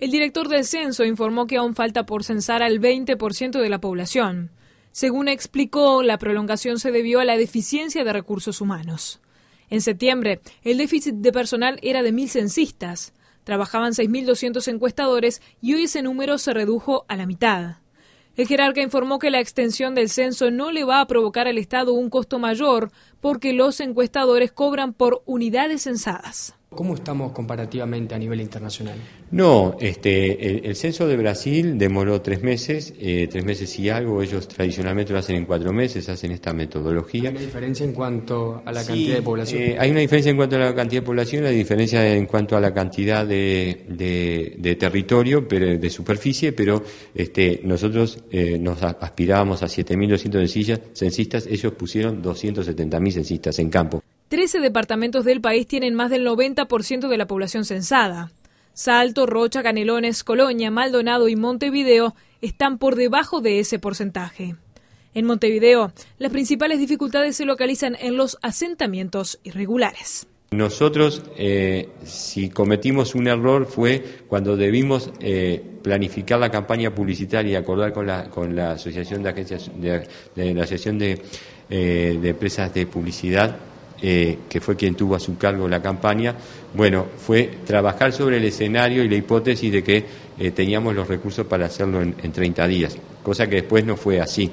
El director del censo informó que aún falta por censar al 20% de la población. Según explicó, la prolongación se debió a la deficiencia de recursos humanos. En septiembre, el déficit de personal era de mil censistas. Trabajaban 6.200 encuestadores y hoy ese número se redujo a la mitad. El jerarca informó que la extensión del censo no le va a provocar al Estado un costo mayor porque los encuestadores cobran por unidades censadas. ¿Cómo estamos comparativamente a nivel internacional? No, este, el, censo de Brasil demoró tres meses, eh, tres meses y algo, ellos tradicionalmente lo hacen en cuatro meses, hacen esta metodología. ¿Hay una diferencia en cuanto a la cantidad de población? Eh, hay una diferencia en cuanto a la cantidad de población, la diferencia en cuanto a la cantidad de, de, territorio, pero, de superficie, pero este, nosotros eh, nos aspirábamos a 7.200 censistas, ellos pusieron 270.000 censistas en campo. Trece departamentos del país tienen más del 90% de la población censada. Salto, Rocha, Canelones, Colonia, Maldonado y Montevideo están por debajo de ese porcentaje. En Montevideo, las principales dificultades se localizan en los asentamientos irregulares. Nosotros, eh, si cometimos un error, fue cuando debimos eh, planificar la campaña publicitaria y acordar con la, con la Asociación de Agencias, de, la Asociación eh, de Empresas de Publicidad eh, que fue quien tuvo a su cargo la campaña, bueno, fue trabajar sobre el escenario y la hipótesis de que eh, teníamos los recursos para hacerlo en, en 30 días, cosa que después no fue así.